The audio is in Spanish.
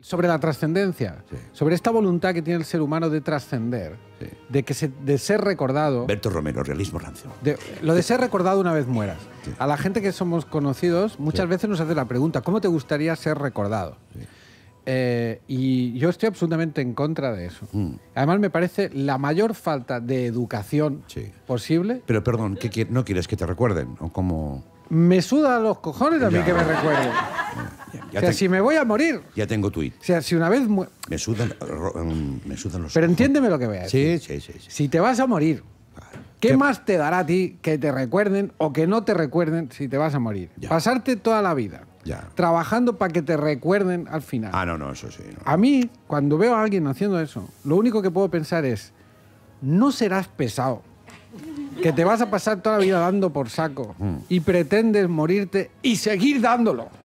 sobre la trascendencia, sobre esta voluntad que tiene el ser humano de trascender, de que de ser recordado. Berto Romero, realismo rancio. lo de ser recordado una vez mueras. A la gente que somos conocidos muchas veces nos hace la pregunta, ¿cómo te gustaría ser recordado? Eh, y yo estoy absolutamente en contra de eso. Mm. Además, me parece la mayor falta de educación posible. Pero perdón, ¿no quieres que te recuerden? ¿O cómo? Me suda los cojones a mí que me recuerden o sea, si me voy a morir. Ya tengo tuit. O sea, si una vez. Mu... Me, sudan, em, me sudan los. Pero entiéndeme lo que veas. Sí, sí, sí, sí, Si te vas a morir, ¿qué, más te dará a ti que te recuerden o que no te recuerden si te vas a morir? Pasarte toda la vida. Trabajando para que te recuerden al final. Ah, no, no, eso sí. A mí, cuando veo a alguien haciendo eso, lo único que puedo pensar es: no serás pesado que te vas a pasar toda la vida dando por saco mm. y pretendes morirte y seguir dándolo.